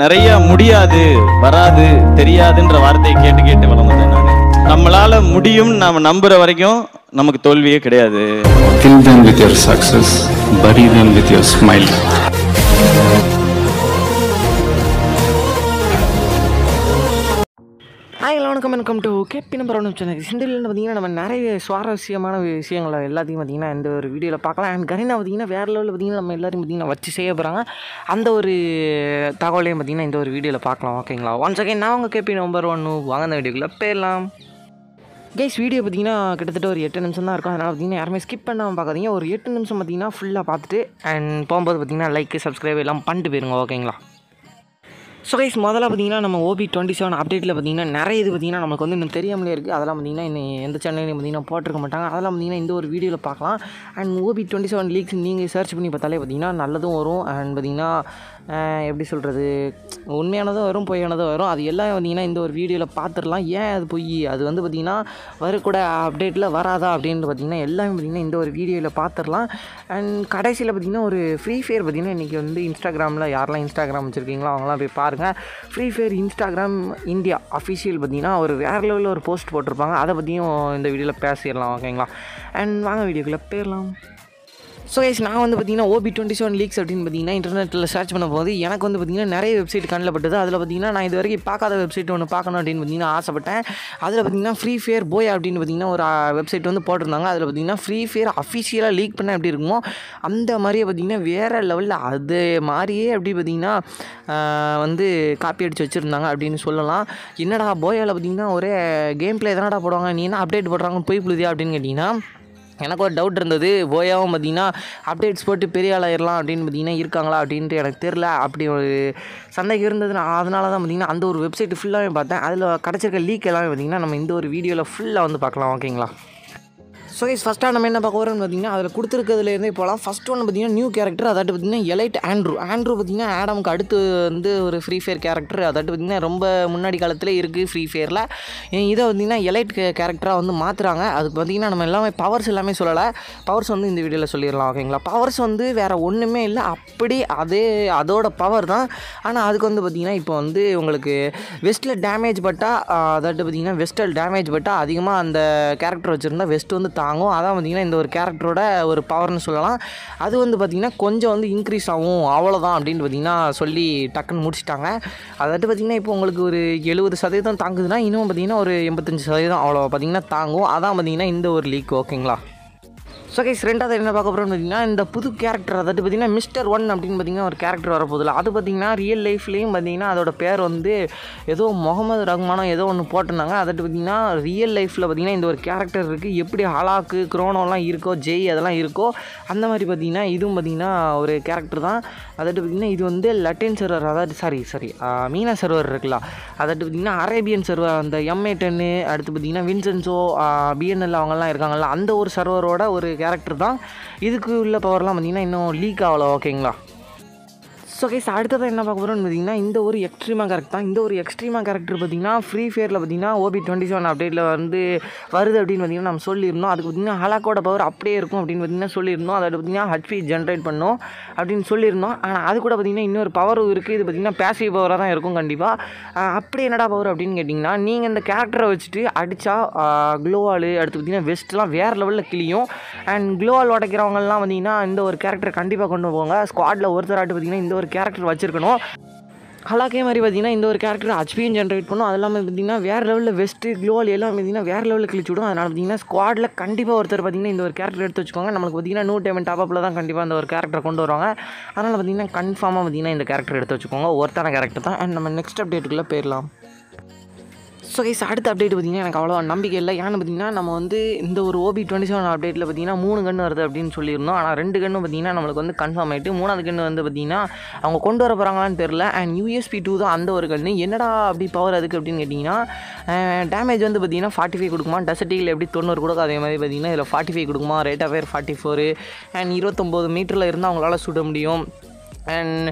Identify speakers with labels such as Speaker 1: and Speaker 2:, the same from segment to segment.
Speaker 1: நிறைய முடியாது வராது தெரியாதுன்ற வார்த்தையை கேட்டு கேட்டு வளர்ந்தேன் நான் நம்மளால முடியும் நாம நம்புற வரைக்கும் நமக்கு தோல்வியே கிடையாது கில் them with ஹலோ வணக்கம் வணக்கம் டு கேபி நம்பர் ஒன்று சேனல் சிந்தில் பார்த்தீங்கன்னா நம்ம நிறைய சுவாரஸ்யமான விஷயங்கள் எல்லாத்தையும் பார்த்திங்கன்னா இந்த ஒரு வீடியோவில் பார்க்கலாம் அண்ட் கரீனா பார்த்திங்கன்னா வேறு லெவலில் பார்த்திங்கன்னா நம்ம எல்லாத்தையும் பார்த்திங்கன்னா வச்சு செய்ய போகிறாங்க அந்த ஒரு தகவலையும் பார்த்திங்கன்னா இந்த ஒரு வீடியோவில் பார்க்கலாம் ஓகேங்களா ஒன் செகண்ட் நான் உங்கள் கேபி நம்பர் ஒன்று வாங்க அந்த வீடியோக்குள்ளே போயிடலாம் கேஸ் வீடியோ பார்த்தீங்கன்னா கிட்டத்தட்ட ஒரு எட்டு நிமிஷம் தான் இருக்கும் அதனால் பார்த்தீங்கன்னா யாருமே ஸ்கிப் பண்ணாமல் பார்க்காதீங்க ஒரு எட்டு நிமிஷம் பார்த்தீங்கன்னா ஃபுல்லாக பார்த்துட்டு அண்ட் போகும்போது பார்த்திங்கன்னா லைக் சப்ஸ்கிரைப் எல்லாம் பண்ணிட்டு போயிருங்க ஓகேங்களா ஸோ கைஸ் முதல்ல பார்த்தீங்கன்னா நம்ம ஓபி டுவெண்ட்டி செவன் அப்டேட்டில் பார்த்தீங்கன்னா நிறைய இது பார்த்தீங்கன்னா நமக்கு வந்து இன்னும் தெரியாமலே இருக்குது அதெல்லாம் பார்த்தீங்கன்னா இன்னும் எந்த சேனல்லையும் பார்த்தீங்கன்னா போட்டிருக்க மாட்டாங்க அதெல்லாம் பார்த்தீங்கன்னா இந்த ஒரு வீடியோவில் பார்க்கலாம் and OB twenty seven leaks நீங்கள் சர்ச் பண்ணி பார்த்தாலே பார்த்தீங்கன்னா நல்லதும் வரும் அண்ட் பார்த்தீங்கன்னா எப்படி சொல்கிறது உண்மையானதும் வரும் பொய்யானதும் வரும் அது எல்லாம் வந்தீங்கன்னா இந்த ஒரு வீடியோவில் பார்த்துடலாம் ஏன் அது பொய் அது வந்து பார்த்திங்கன்னா வரக்கூட அப்டேட்டில் வராதா அப்படின்னு பார்த்திங்கன்னா எல்லாமே பார்த்திங்கன்னா இந்த ஒரு வீடியோவில் பார்த்துடலாம் அண்ட் கடைசியில் பார்த்திங்கன்னா ஒரு ஃப்ரீ ஃபயர் பார்த்திங்கன்னா இன்றைக்கி வந்து இன்ஸ்டாகிராமில் யாரெல்லாம் இன்ஸ்டாகிராம் வச்சுருக்கீங்களோ அவங்களாம் போய் பாருங்கள் Free Fire Instagram India official பார்த்திங்கன்னா ஒரு வேறு லெவலில் ஒரு போஸ்ட் போட்டிருப்பாங்க அதை பற்றியும் இந்த வீடியோவில் பேசிடலாம் ஓகேங்களா அண்ட் வாங்க வீடியோக்குள்ளே போயிடலாம் ஸோ எஸ் நான் வந்து பார்த்திங்கன்னா ஓபி டுவெண்ட்டி செவன் லீக்ஸ் அப்படின்னு பார்த்தீங்கன்னா இன்டர்நெட்டில் சர்ச் பண்ண போது எனக்கு வந்து பார்த்திங்கன்னா நிறைய வெப்சைட் கண்ணில்பட்டது அதில் பார்த்திங்கன்னா நான் இது வரைக்கும் பார்க்காத வெப்சைட் ஒன்று பார்க்கணும் அப்படின்னு பார்த்திங்கன்னா ஆசைப்பட்டேன் அதில் பார்த்திங்கன்னா ஃப்ரீ ஃபயர் போய் அப்படின்னு பார்த்திங்கன்னா ஒரு வெப்சைட் வந்து போட்டிருந்தாங்க அதில் பார்த்திங்கன்னா ஃப்ரீ ஃபயர் அஃபிஷியலாக லீக் பண்ணால் எப்படி இருக்குமோ அந்த மாதிரியே பார்த்திங்கன்னா வேறு லெவலில் அது மாதிரியே அப்படி பார்த்திங்கன்னா வந்து காப்பி அடித்து வச்சுருந்தாங்க அப்படின்னு சொல்லலாம் என்னடா போயாவில் பார்த்திங்கன்னா ஒரே கேம் பிளே எதனாடா போடுவாங்க நீ என்ன அப்டேட் போடுறாங்க போய் புழுதியா அப்படின்னு கேட்டிங்கன்னா எனக்கு ஒரு டவுட் இருந்தது ஓயாவும் பார்த்திங்கன்னா அப்டேட்ஸ் போட்டு பெரிய ஆளாக ஆளாயிடலாம் அப்படின்னு பார்த்திங்கன்னா இருக்காங்களா அப்படின்ட்டு எனக்கு தெரில அப்படி ஒரு சந்தேகம் இருந்தது நான் அதனால தான் பார்த்திங்கன்னா அந்த ஒரு வெப்சைட் ஃபுல்லாகவே பார்த்தேன் அதில் கிடச்சிருக்க லீக் எல்லாமே பார்த்திங்கன்னா நம்ம இந்த ஒரு வீடியோவில் ஃபுல்லாக வந்து பார்க்கலாம் ஓகேங்களா ஸோ இஸ் ஃபஸ்ட்டாக நம்ம என்ன பார்க்க வரோம்னு பார்த்தீங்கன்னா அதில் கொடுத்துருக்கிறதுலேருந்து இப்போலாம் ஃபஸ்ட் ஒன்று பார்த்தீங்கன்னா நியூ கேரக்டர் அதாட்டு பார்த்தீங்கன்னா எலைட் ஆண்ட்ரூ ஆண்ட்ரூ பார்த்தீங்கன்னா ஆடமுக்கு அடுத்து வந்து ஒரு ஃப்ரீ ஃபயர் கேரக்டர் அதாட்டு பார்த்தீங்கன்னா ரொம்ப முன்னாடி காலத்தில் இருக்குது ஃப்ரீ ஃபயரில் இதை பார்த்தீங்கன்னா எலைட் கேரக்டராக வந்து மாற்றுறாங்க அது பார்த்திங்கன்னா நம்ம எல்லாமே பவர்ஸ் எல்லாமே சொல்லலை பவர்ஸ் வந்து இந்த வீடியோவில் சொல்லிடலாம் ஓகேங்களா பவர்ஸ் வந்து வேறு ஒன்றுமே இல்லை அப்படி அதே அதோட பவர் தான் ஆனால் அதுக்கு வந்து பார்த்திங்கன்னா இப்போ வந்து உங்களுக்கு வெஸ்ட்டில் டேமேஜ் பட்டால் அதாட்டு பார்த்திங்கன்னா வெஸ்டில் டேமேஜ் பட்டால் அதிகமாக அந்த கேரக்டர் வச்சுருந்தா வெஸ்ட் வந்து தா ஆகும் அதான் பார்த்திங்கன்னா இந்த ஒரு கேரக்டரோட ஒரு பவர்னு சொல்லலாம் அது வந்து பார்த்திங்கன்னா கொஞ்சம் வந்து இன்க்ரீஸ் ஆகும் அவ்வளோதான் அப்படின்னு பார்த்திங்கன்னா சொல்லி டக்குன்னு முடிச்சிட்டாங்க வந்து பார்த்திங்கன்னா இப்போ உங்களுக்கு ஒரு எழுபது சதவீதம் தாங்குதுன்னா இன்னும் பார்த்திங்கன்னா ஒரு எண்பத்தஞ்சு சதவீதம் அவ்வளோ பார்த்திங்கன்னா தாங்கும் அதான் பார்த்திங்கன்னா இந்த ஒரு லீக் ஓகேங்களா ஸோ கைஸ் ரெண்டாவது என்ன பார்க்க போகிறோம்னு பார்த்தீங்கன்னா இந்த புது கேரக்டர் அதாவது பார்த்திங்கன்னா மிஸ்டர் ஒன் அப்படின்னு பார்த்திங்கன்னா ஒரு கேரக்டர் வரப்போதில்ல அது பார்த்திங்கன்னா ரியல் லைஃப்லேயும் பார்த்திங்கன்னா அதோட பேர் வந்து ஏதோ முகமது ரஹ்மானோ ஏதோ ஒன்று போட்டிருந்தாங்க அதாட்டு பார்த்திங்கன்னா ரியல் லைஃப்பில் பார்த்திங்கன்னா இந்த ஒரு கேரக்டர் இருக்குது எப்படி ஹலாக்கு குரோனோலாம் இருக்கோ ஜெய் அதெல்லாம் இருக்கோ அந்த மாதிரி பார்த்திங்கன்னா இதுவும் பார்த்திங்கன்னா ஒரு கேரக்டர் தான் அதாட்டு பார்த்திங்கன்னா இது வந்து லட்டின் சர்வர் அதாவது சாரி சாரி மீனா சர்வர் இருக்கலாம் அதாட்டு பார்த்திங்கன்னா அரேபியன் சர்வர் அந்த எம்ஏ டென்னு அடுத்து பார்த்திங்கன்னா வின்சென்சோ பிஎன்எல் அவங்கெல்லாம் இருக்காங்கல்ல அந்த ஒரு சர்வரோட ஒரு கேரக்டர் தான் இதுக்கு உள்ள பவர்லாம் பார்த்திங்கன்னா இன்னும் லீக் ஆகலை ஓகேங்களா ஸோ கைஸ் அடுத்ததான் என்ன பார்க்க போகிறோம்னு பார்த்தீங்கன்னா இந்த ஒரு எக்ஸ்ட்ரீமா கேரக்டர் தான் இந்த ஒரு எக்ஸ்ட்ரீமா கேரக்டர் பார்த்திங்கன்னா ஃப்ரீ ஃபயரில் பார்த்திங்கன்னா ஓபி டுவெண்ட்டி செவன் அப்டேட்டில் வந்து வருது அப்படின்னு பார்த்திங்கன்னா நம்ம சொல்லியிருந்தோம் அதுக்கு பார்த்திங்கன்னா ஹலாக்கோட பவர் அப்படியே இருக்கும் அப்படின்னு பார்த்திங்கன்னா சொல்லியிருந்தோம் அதை பார்த்திங்கன்னா ஹச்பி ஜென்ரேட் பண்ணும் அப்படின்னு சொல்லியிருந்தோம் ஆனால் அது கூட பார்த்திங்கன்னா இன்னொரு பவர் இருக்குது இது பார்த்திங்கன்னா பேசிவ் பவராக தான் இருக்கும் கண்டிப்பாக அப்படி என்னடா பவர் அப்படின்னு கேட்டிங்கன்னா நீங்கள் இந்த கேரக்டரை வச்சுட்டு அடித்தா க்ளோவாலு அடுத்து பார்த்திங்கன்னா வெஸ்ட்லாம் வேறு லெவலில் கிளியும் அண்ட் க்ளோவால் உடைக்கிறவங்கலாம் பார்த்திங்கன்னா இந்த ஒரு கேரக்டர் கண்டிப்பாக கொண்டு போவாங்க ஸ்குவாடில் ஒருத்தராட்டு பார்த்தீங்கன்னா இந்த ஒரு கேரக்டர் வச்சுருக்கணும் ஹலாக்கே மாதிரி பார்த்திங்கன்னா இந்த ஒரு கேரக்டர் ஹச்பியும் ஜென்ரேட் பண்ணும் அது இல்லாமல் பார்த்திங்கன்னா வேறு லெவலில் வெஸ்ட்டு க்ளோவல் எல்லாம் பார்த்திங்கன்னா வேறு லெவலில் கிழிச்சு விடும் அதனால் பார்த்திங்கன்னா ஸ்குவாடில் கண்டிப்பாக ஒருத்தர் பார்த்திங்கன்னா இந்த ஒரு கேரக்டர் எடுத்து வச்சுக்கோங்க நம்மளுக்கு பார்த்திங்கன்னா நூ டைமண்ட் டாப்பில் தான் கண்டிப்பாக அந்த ஒரு கேரக்டர் கொண்டு வருவாங்க அதனால் பார்த்திங்கன்னா கன்ஃபார்மாக பார்த்திங்கன்னா இந்த கேரக்டர் எடுத்து வச்சுக்கோங்க ஒருத்தான கேரக்டர் தான் அண்ட் நம்ம நெக்ஸ்ட் அப்டேட்டுக்குள்ளே போயிடலாம் ஸோ கைஸ் அடுத்த அப்டேட் பார்த்திங்கன்னா எனக்கு அவ்வளோ நம்பிக்கை இல்லை ஏன்னு பார்த்திங்கன்னா நம்ம வந்து இந்த ஒரு ஓபி டுவெண்ட்டி செவன் அப்டேட்டில் பார்த்திங்கன்னா மூணு கன்று வருது அப்படின்னு சொல்லியிருந்தோம் ஆனால் ரெண்டு கன்று பார்த்திங்கன்னா நம்மளுக்கு வந்து கன்ஃபார்ம் ஆகிட்டு மூணாவது கன்று வந்து பார்த்திங்கன்னா அவங்க கொண்டு வர போகிறாங்களான்னு தெரில அண்ட் யூஎஸ்பி டூ தான் அந்த ஒரு கன்று என்னடா அப்படி பவர் அதுக்கு அப்படின்னு கேட்டிங்கன்னா டேமேஜ் வந்து பார்த்திங்கன்னா ஃபார்ட்டி ஃபைவ் கொடுக்குமா டசட்டியில் எப்படி தொண்ணூறு கொடுக்கும் அதே மாதிரி பார்த்திங்கன்னா இதில் ஃபார்ட்டி ஃபைவ் கொடுக்குமா rate of forty four and இருபத்தொம்போது மீட்டரில் இருந்தால் அவங்களால சுட முடியும் அண்ட்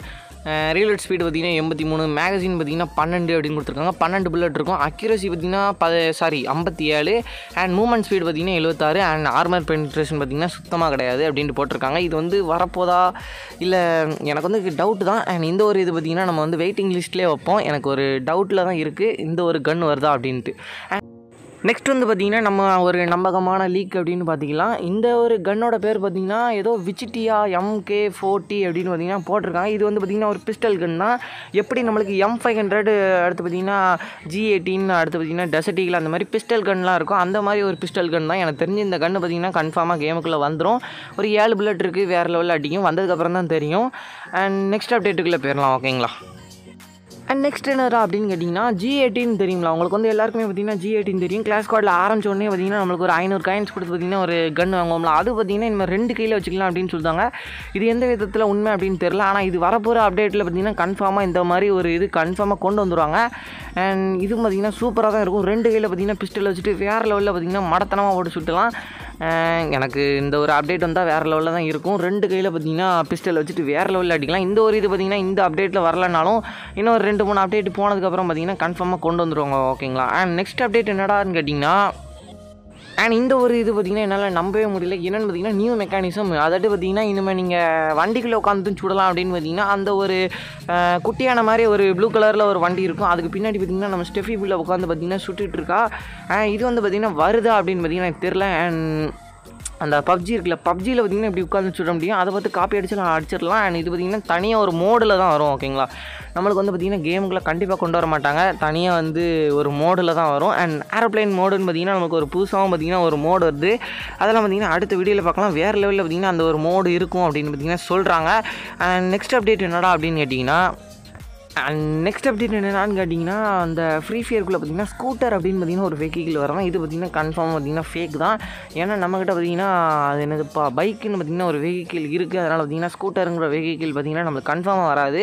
Speaker 1: ரீலட் ஸ்பீடு பார்த்திங்கன்னா எண்பத்தி மூணு மேகசின் பார்த்திங்கன்னா பன்னெண்டு அப்படின்னு கொடுத்துருக்காங்க பன்னெண்டு புல்லட் இருக்கும் அக்யூரசி பார்த்திங்கன்னா ப சாரி ஐம்பத்தி ஏழு அண்ட் மூமெண்ட் ஸ்பீடு பார்த்திங்கன்னா எழுபத்தாறு அண்ட் ஆர்மர் பென்ட்ரேஷன் பார்த்திங்கன்னா சுத்தமாக கிடையாது அப்படின்ட்டு போட்டிருக்காங்க இது வந்து வரப்போதா இல்லை எனக்கு வந்து டவுட் தான் அண்ட் இந்த ஒரு இது பார்த்திங்கன்னா நம்ம வந்து வெயிட்டிங் லிஸ்ட்லேயே வைப்போம் எனக்கு ஒரு டவுட்டில் தான் இருக்குது இந்த ஒரு கன் வருதா அப்படின்ட்டு அண்ட் நெக்ஸ்ட் வந்து பார்த்திங்கன்னா நம்ம ஒரு நம்பகமான லீக் அப்படின்னு பார்த்திங்கன்னா இந்த ஒரு கன்னோட பேர் பார்த்திங்கன்னா ஏதோ விச்சிட்டியா எம்கே ஃபோர்ட்டி அப்படின்னு பார்த்தீங்கன்னா போட்டிருக்காங்க இது வந்து பார்த்திங்கன்னா ஒரு பிஸ்டல் கன் தான் எப்படி நம்மளுக்கு எம் ஃபைவ் ஹண்ட்ரட் அடுத்து பார்த்திங்கன்னா ஜி அடுத்து பார்த்திங்கன்னா டெசர்டிகில் அந்த மாதிரி பிஸ்டல் கன்லாம் இருக்கும் அந்த மாதிரி ஒரு பிஸ்டல் கன் தான் எனக்கு தெரிஞ்சு இந்த கன்று பார்த்திங்கன்னா கன்ஃபார்மாக கேமுக்குள்ளே வந்துடும் ஒரு ஏழு புல்லட் இருக்குது வேறு லெவலில் அடிக்கும் வந்ததுக்கப்புறம் தான் தெரியும் அண்ட் நெக்ஸ்ட் அப்டேட்டுக்குள்ளே போயிடலாம் ஓகேங்களா அண்ட் நெக்ஸ்ட் என்னடா அப்படின்னு கேட்டிங்கன்னா ஜி எயிட்டின் தெரியுங்களா உங்களுக்கு வந்து எல்லாருக்குமே பார்த்தீங்கன்னா ஜி எயிட்டின் தெரியும் கிளாஸ் கார்டில் ஆரம்பிச்சோடனே பார்த்திங்கன்னா நம்மளுக்கு ஒரு ஐநூறு காயின்ஸ் கொடுத்து பார்த்தீங்கன்னா ஒரு கன் வாங்குவோம்ல அது பார்த்தீங்கன்னா இனிமேல் ரெண்டு கையில் வச்சுக்கலாம் அப்படின்னு சொல்லுவாங்க இது எந்த விதத்தில் உண்மை அப்படின்னு தெரில ஆனால் இது வரப்போகிற அப்டேட்டில் பார்த்தீங்கன்னா கன்ஃபார்மாக இந்த மாதிரி ஒரு இது கன்ஃபார்மாக கொண்டு வந்துடுவாங்க அண்ட் இது பார்த்திங்கன்னா சூப்பராக தான் இருக்கும் ரெண்டு கையில் பார்த்திங்கன்னா பிஸ்டல் வச்சுட்டு வேறு லெவலில் பார்த்திங்கன்னா மடத்தனமாக ஓடி சுட்டலாம் எனக்கு இந்த ஒரு அப்டேட் வந்தால் வேறு லெவலில் தான் இருக்கும் ரெண்டு கையில் பார்த்தீங்கன்னா பிஸ்டல் வச்சுட்டு வேறு லெவலில் அடிக்கலாம் இந்த ஒரு இது பார்த்திங்கன்னா இந்த அப்டேட்டில் வரலனாலும் இன்னும் ரெண்டு மூணு அப்டேட் போனதுக்கப்புறம் பார்த்திங்கன்னா கன்ஃபார்மாக கொண்டு வந்துடுவாங்க ஓகேங்களா அண்ட் நெக்ஸ்ட் அப்டேட் என்னடான்னு கேட்டிங்கன்னா அண்ட் இந்த ஒரு இது பார்த்திங்கன்னா என்னால் நம்பவே முடியல என்னென்னு பார்த்தீங்கன்னா நியூ மெக்கானிசம் அதாவது பார்த்திங்கன்னா இனிமேல் நீங்கள் வண்டிக்குள்ளே உட்காந்து சுடலாம் அப்படின்னு பார்த்தீங்கன்னா அந்த ஒரு குட்டியான மாதிரி ஒரு ப்ளூ கலரில் ஒரு வண்டி இருக்கும் அதுக்கு பின்னாடி பார்த்திங்கன்னா நம்ம ஸ்டெஃபி பிள்ளை உட்காந்து பார்த்திங்கன்னா சுட்டுட்ருக்கா இது வந்து பார்த்திங்கன்னா வருதா அப்படின்னு பார்த்திங்கன்னா எனக்கு தெரில அண்ட் அந்த பப்ஜி இருக்குல்ல பப்ஜியில் பார்த்திங்கன்னா இப்படி உட்காந்து சுட முடியும் அதை பார்த்து காப்பி அடிச்சலாம் அடிச்சிடலாம் அண்ட் இது பார்த்திங்கன்னா தனியாக ஒரு மோடில் தான் வரும் ஓகேங்களா நம்மளுக்கு வந்து பார்த்திங்கன்னா கேமுக்குள்ளே கண்டிப்பாக கொண்டு வர மாட்டாங்க தனியாக வந்து ஒரு மோடில் தான் வரும் அண்ட் ஏரோப்ளைன் மோடுன்னு பார்த்திங்கன்னா நமக்கு ஒரு புதுசாகவும் பார்த்திங்கன்னா ஒரு மோடு வருது அதெல்லாம் பார்த்திங்கன்னா அடுத்த வீடியோவில் பார்க்கலாம் வேறு லெவலில் பார்த்திங்கன்னா அந்த ஒரு மோடு இருக்கும் அப்படின்னு பார்த்திங்கன்னா சொல்கிறாங்க அண்ட் நெக்ஸ்ட் அப்டேட் என்னடா அப்படின்னு கேட்டிங்கன்னா அண்ட் நெக்ஸ்ட் அப்டேட் என்னென்னு கேட்டிங்கன்னா அந்த ஃப்ரீ ஃபயர்குள்ளே பார்த்திங்கன்னா ஸ்கூட்டர் அப்படின்னு பார்த்திங்கன்னா ஒரு வெஹிக்கிள் வரும் இது பார்த்திங்கன்னா கன்ஃபார்ம் பார்த்திங்கன்னா ஃபேக் தான் ஏன்னா நம்மக்கிட்ட பார்த்திங்கன்னா அது எனக்கு இப்போ பைக்குன்னு பார்த்திங்கன்னா ஒரு வெஹிக்கிள் இருக்குது அதனால் பார்த்திங்கன்னா ஸ்கூட்டருங்கிற வெஹிக்கிள் பார்த்திங்கன்னா நம்மளுக்கு கன்ஃபார்மாக வராது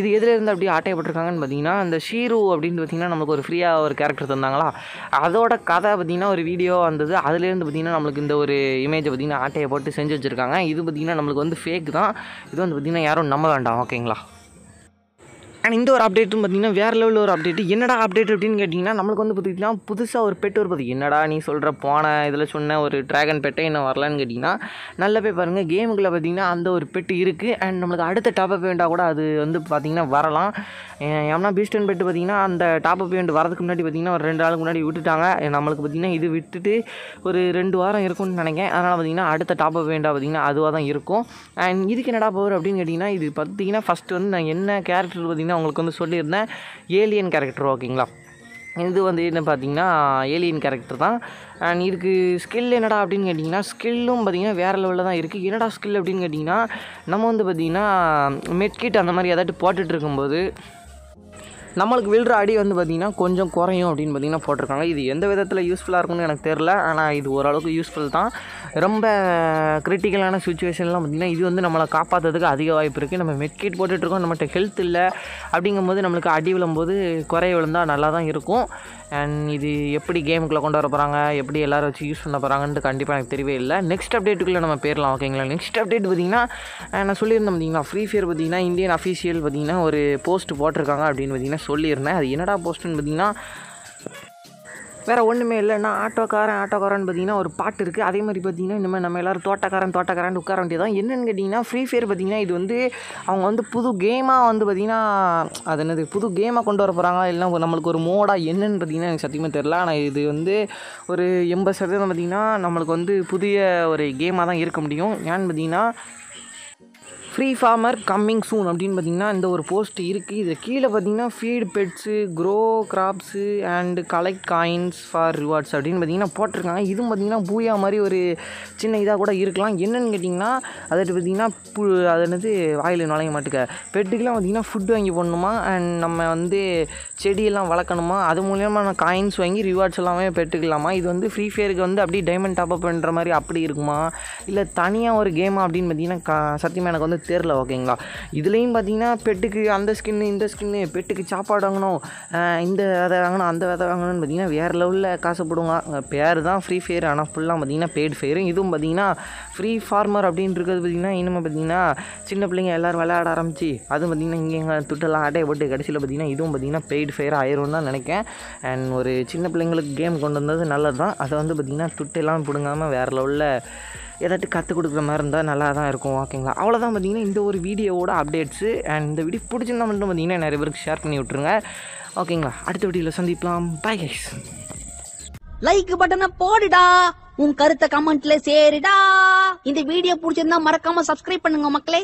Speaker 1: இது எதில் இருந்து அப்படியே ஆட்டையப்பட்டிருக்காங்கன்னு பார்த்திங்கன்னா அந்த ஷீரு அப்படின்னு பார்த்திங்கன்னா நமக்கு ஒரு ஃப்ரீயாக ஒரு கேரக்டர் தந்தாங்களா அதோட கதை பார்த்திங்கன்னா ஒரு வீடியோ வந்தது அதுலேருந்து பார்த்திங்கன்னா நம்மளுக்கு இந்த ஒரு இமேஜை பார்த்திங்கன்னா ஆட்டையை போட்டு செஞ்சு வச்சுருக்காங்க இது பார்த்திங்கன்னா நம்மளுக்கு வந்து ஃபேக் தான் இது வந்து பார்த்திங்கன்னா யாரும் நம்ப வேண்டாம் ஓகேங்களா அண்ட் இந்த ஒரு அப்டேட்டும் பார்த்திங்கன்னா வேறு லெவலில் ஒரு அப்டேட் என்னடா அப்டேட் அப்படின்னு கேட்டிங்கன்னா நம்மளுக்கு வந்து பார்த்திங்கன்னா புதுசாக ஒரு பெட் ஒரு பார்த்திங்க என்னடா நீ சொல்கிற போன இதில் சொன்ன ஒரு ட்ராகன் பெட்டை என்ன வரலான்னு கேட்டிங்கன்னா நல்ல போய் பாருங்கள் கேமுக்குள்ளே பார்த்திங்கன்னா அந்த ஒரு பெட் இருக்குது அண்ட் நம்மளுக்கு அடுத்த டாப் அப் வேண்டால் கூட அது வந்து பார்த்திங்கன்னா வரலாம் ஏன்னா பீஸ்டன் பெட்டு பார்த்திங்கன்னா அந்த டாப் அப் வேண்டு வரதுக்கு முன்னாடி பார்த்திங்கன்னா ஒரு ரெண்டு நாளுக்கு முன்னாடி விட்டுட்டாங்க நம்மளுக்கு பார்த்திங்கன்னா இது விட்டுட்டு ஒரு ரெண்டு வாரம் இருக்கும்னு நினைக்கிறேன் அதனால் பார்த்திங்கன்னா அடுத்த டாப் அப் வேண்டாம் பார்த்திங்கன்னா அதுவாக தான் இருக்கும் அண்ட் இதுக்கு என்னடா பவர் அப்படின்னு கேட்டிங்கன்னா இது பார்த்திங்கன்னா ஃபஸ்ட்டு வந்து நான் என்ன கேரக்டர் பார்த்திங்கன்னா நான் உங்களுக்கு வந்து சொல்லியிருந்தேன் ஏலியன் கேரக்டர் ஓகேங்களா இது வந்து என்ன பார்த்தீங்கன்னா ஏலியன் கேரக்டர் தான் அண்ட் இதுக்கு ஸ்கில் என்னடா அப்படின்னு கேட்டிங்கன்னா ஸ்கில்லும் பார்த்திங்கன்னா வேறு லெவலில் தான் இருக்குது என்னடா ஸ்கில் அப்படின்னு கேட்டிங்கன்னா நம்ம வந்து பார்த்திங்கன்னா மெட்கிட் அந்த மாதிரி ஏதாட்டு போட்டுட்ருக்கும்போது நம்மளுக்கு விழுற அடி வந்து பார்த்திங்கன்னா கொஞ்சம் குறையும் அப்படின்னு பார்த்திங்கன்னா போட்டிருக்காங்க இது எந்த விதத்தில் யூஸ்ஃபுல்லாக இருக்கும்னு எனக்கு தெரில ஆனால் இது ஓரளவுக்கு யூஸ்ஃபுல் தான் ரொம்ப கிரிட்டிக்கலான சுச்சுவேஷன்லாம் பார்த்திங்கன்னா இது வந்து நம்மளை காப்பாற்றுறதுக்கு அதிக வாய்ப்பு இருக்குது நம்ம மெட்கிட் போட்டுட்ருக்கோம் நம்மகிட்ட ஹெல்த் இல்லை அப்படிங்கும்போது நம்மளுக்கு அடி விழும்போது குறைய விழுந்தால் நல்லா தான் இருக்கும் அண்ட் இது எப்படி கேமுக்குள்ளே கொண்டு வர போகிறாங்க எப்படி எல்லோரும் வச்சு யூஸ் பண்ண போகிறாங்கன்ட்டு கண்டிப்பாக எனக்கு தெரியவே இல்லை நெக்ஸ்ட் அப்டேட்டுக்குள்ளே நம்ம பேரலாம் ஓகேங்களா நெக்ஸ்ட் அப்டேட் பார்த்திங்கன்னா நான் சொல்லியிருந்தேன் பார்த்தீங்களா ஃப்ரீ ஃபயர் பார்த்திங்கன்னா இந்தியன் அஃபீஷியல் பார்த்திங்கன்னா ஒரு போஸ்ட் போட்டிருக்காங்க அப்படின்னு பார்த்திங்கன்னா சொல்லியிருந்தேன் அது என்னடா போஸ்ட்டுன்னு பார்த்திங்கன்னா வேறு ஒன்றுமே இல்லைன்னா ஆட்டோக்காரன் ஆட்டோக்காரன் பார்த்தீங்கன்னா ஒரு பாட்டு இருக்குது அதே மாதிரி பார்த்தீங்கன்னா இந்த மாதிரி நம்ம எல்லோரும் தோட்டக்காரன் தோட்டக்காரன் உட்கார வேண்டியதான் என்னென்னு கேட்டிங்கன்னா ஃப்ரீ ஃபயர் பார்த்திங்கன்னா இது வந்து அவங்க வந்து புது கேமாக வந்து பார்த்திங்கன்னா அது என்னது புது கேமாக கொண்டு வர போகிறாங்க இல்லை நம்மளுக்கு ஒரு மோடாக என்னென்னு பார்த்திங்கன்னா எனக்கு சத்தியமாக தெரில ஆனால் இது வந்து ஒரு எண்பது சதவீதம் பார்த்திங்கன்னா நம்மளுக்கு வந்து புதிய ஒரு கேமாக தான் இருக்க முடியும் ஏன்னு பார்த்திங்கன்னா ஃப்ரீ ஃபார்மர் கம்மிங் சூன் அப்படின்னு பார்த்திங்கன்னா இந்த ஒரு போஸ்ட் இருக்குது இது கீழே பார்த்தீங்கன்னா feed pets grow crops and collect coins for rewards அப்படின்னு பார்த்திங்கன்னா போட்டிருக்காங்க இதுவும் பார்த்திங்கன்னா பூயா மாதிரி ஒரு சின்ன இதாக கூட இருக்கலாம் என்னென்னு கேட்டிங்கன்னா அதை பார்த்திங்கன்னா பு அது என்னது வாயில் நுழைய மாட்டேங்க பெட்டுக்கெலாம் பார்த்திங்கன்னா ஃபுட் வாங்கி போடணுமா அண்ட் நம்ம வந்து செடியெல்லாம் வளர்க்கணுமா அது மூலியமாக நான் காயின்ஸ் வாங்கி ரிவார்ட்ஸ் எல்லாமே பெட்டுக்கலாமா இது வந்து ஃப்ரீ ஃபயருக்கு வந்து அப்படியே டைமண்ட் டாப்அப் பண்ணுற மாதிரி அப்படி இருக்குமா இல்லை தனியாக ஒரு கேமா அப்படின்னு பார்த்திங்கன்னா சத்தியமாக எனக்கு வந்து தெரில ஓகேங்களா இதுலேயும் பார்த்தீங்கன்னா பெட்டுக்கு அந்த ஸ்கின்னு இந்த ஸ்கின்னு பெட்டுக்கு சாப்பாடு வாங்கணும் இந்த விதை வாங்கணும் அந்த விதை வாங்கணும்னு பார்த்தீங்கன்னா வேறு லெவலில் காசு போடுவாங்க பேர் தான் ஃப்ரீ ஃபயர் ஆனால் ஃபுல்லாக பார்த்தீங்கன்னா பெய்டு ஃபயரும் இதுவும் பார்த்தீங்கன்னா ஃப்ரீ ஃபார்மர் அப்படின்றது பார்த்திங்கன்னா இன்னும் பார்த்திங்கன்னா சின்ன பிள்ளைங்க எல்லோரும் விளையாட ஆரம்பிச்சு அதுவும் பார்த்திங்கன்னா இங்கே எங்கள் துட்டெல்லாம் அடைய போட்டு கடைசியில் பார்த்தீங்கன்னா இதுவும் பார்த்திங்கன்னா பெய்டு ஃபயர் ஆயிரும்னு தான் நினைக்கேன் அண்ட் ஒரு சின்ன பிள்ளைங்களுக்கு கேம் கொண்டு வந்தது நல்லது தான் அதை வந்து பார்த்திங்கன்னா துட்டெல்லாம் பிடுங்காமல் வேறு லெவலில் ஏதாச்சும் கற்றுக் கொடுக்குற மாதிரி இருந்தால் நல்லா தான் இருக்கும் ஓகேங்களா அவ்வளோதான் பார்த்தீங்கன்னா பார்த்தீங்கன்னா இந்த ஒரு வீடியோவோட அப்டேட்ஸு அண்ட் இந்த வீடியோ பிடிச்சிருந்தா மட்டும் பார்த்தீங்கன்னா நிறைய பேருக்கு ஷேர் பண்ணி விட்ருங்க ஓகேங்களா அடுத்த வீடியோவில் சந்திப்பலாம் பாய் கைஸ் லைக் பட்டனை போடுடா உன் கருத்தை கமெண்ட்ல சேரிடா இந்த வீடியோ பிடிச்சிருந்தா மறக்காம சப்ஸ்கிரைப் பண்ணுங்க மக்களே